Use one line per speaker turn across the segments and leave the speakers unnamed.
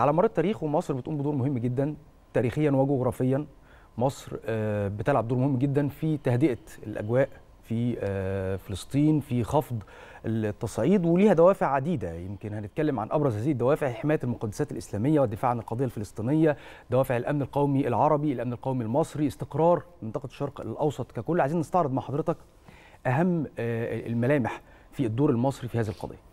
على مر التاريخ ومصر بتقوم بدور مهم جدا تاريخيا وجغرافيا مصر آه، بتلعب دور مهم جدا في تهدئه الاجواء في آه، فلسطين في خفض التصعيد وليها دوافع عديده يمكن هنتكلم عن ابرز هذه الدوافع حمايه المقدسات الاسلاميه والدفاع عن القضيه الفلسطينيه دوافع الامن القومي العربي الامن القومي المصري استقرار منطقه الشرق الاوسط ككل عايزين نستعرض مع حضرتك اهم آه، الملامح في الدور المصري في هذه القضيه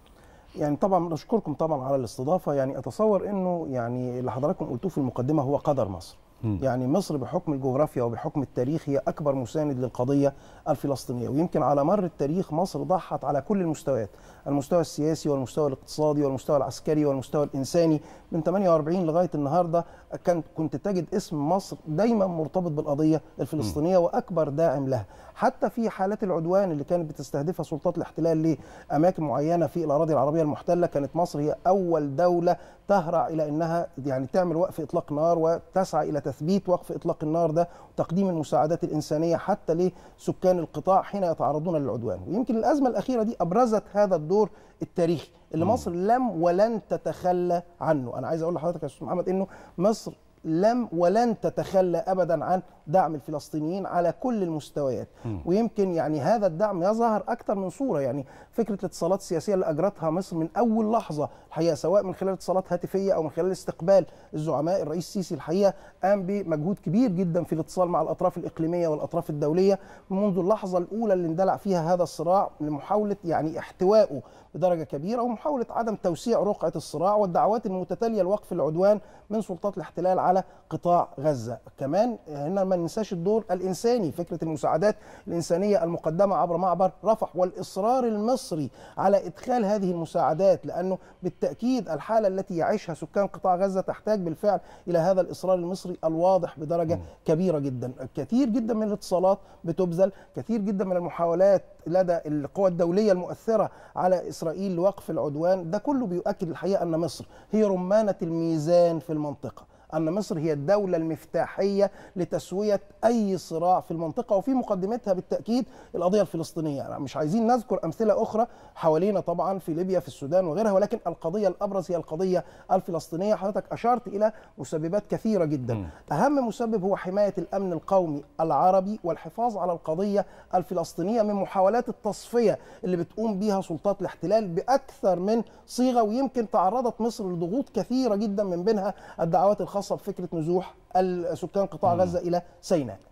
يعني طبعا نشكركم طبعا على الاستضافه يعني اتصور انه يعني اللي حضراتكم قلتوه في المقدمه هو قدر مصر يعني مصر بحكم الجغرافيا وبحكم التاريخ هي أكبر مساند للقضية الفلسطينية ويمكن على مر التاريخ مصر ضحت على كل المستويات المستوى السياسي والمستوى الاقتصادي والمستوى العسكري والمستوى الإنساني من 48 لغاية النهاردة كنت كنت تجد اسم مصر دايما مرتبط بالقضية الفلسطينية وأكبر داعم لها حتى في حالات العدوان اللي كانت بتستهدفها سلطات الاحتلال لأماكن معينة في الأراضي العربية المحتلة كانت مصر هي أول دولة تهرع الى انها يعني تعمل وقف اطلاق نار وتسعى الى تثبيت وقف اطلاق النار ده وتقديم المساعدات الانسانيه حتى لسكان القطاع حين يتعرضون للعدوان ويمكن الازمه الاخيره دي ابرزت هذا الدور التاريخي اللي مصر لم ولن تتخلى عنه انا عايز اقول لحضرتك يا استاذ محمد انه مصر لم ولن تتخلى ابدا عن دعم الفلسطينيين على كل المستويات م. ويمكن يعني هذا الدعم يظهر اكثر من صوره يعني فكره الاتصالات السياسيه اللي اجرتها مصر من اول لحظه الحقيقه سواء من خلال اتصالات هاتفيه او من خلال استقبال الزعماء الرئيس السيسي الحقيقه قام بمجهود كبير جدا في الاتصال مع الاطراف الاقليميه والاطراف الدوليه منذ اللحظه الاولى اللي اندلع فيها هذا الصراع لمحاوله يعني احتوائه بدرجه كبيره ومحاوله عدم توسيع رقعه الصراع والدعوات المتتاليه لوقف العدوان من سلطات الاحتلال على على قطاع غزه كمان هنا ما ننساش الدور الانساني فكره المساعدات الانسانيه المقدمه عبر معبر رفح والاصرار المصري على ادخال هذه المساعدات لانه بالتاكيد الحاله التي يعيشها سكان قطاع غزه تحتاج بالفعل الى هذا الاصرار المصري الواضح بدرجه م. كبيره جدا كثير جدا من الاتصالات بتبذل كثير جدا من المحاولات لدى القوى الدوليه المؤثره على اسرائيل لوقف العدوان ده كله بيؤكد الحقيقه ان مصر هي رمانه الميزان في المنطقه أن مصر هي الدولة المفتاحية لتسوية أي صراع في المنطقة وفي مقدمتها بالتأكيد القضية الفلسطينية يعني مش عايزين نذكر أمثلة أخرى حوالينا طبعا في ليبيا في السودان وغيرها ولكن القضية الأبرز هي القضية الفلسطينية حضرتك أشرت إلى مسببات كثيرة جدا م. أهم مسبب هو حماية الأمن القومي العربي والحفاظ على القضية الفلسطينية من محاولات التصفية اللي بتقوم بها سلطات الاحتلال بأكثر من صيغة ويمكن تعرضت مصر لضغوط كثيرة جدا من بينها الدعوات الخاصة خاصه فكره نزوح السكان قطاع غزه الى سيناء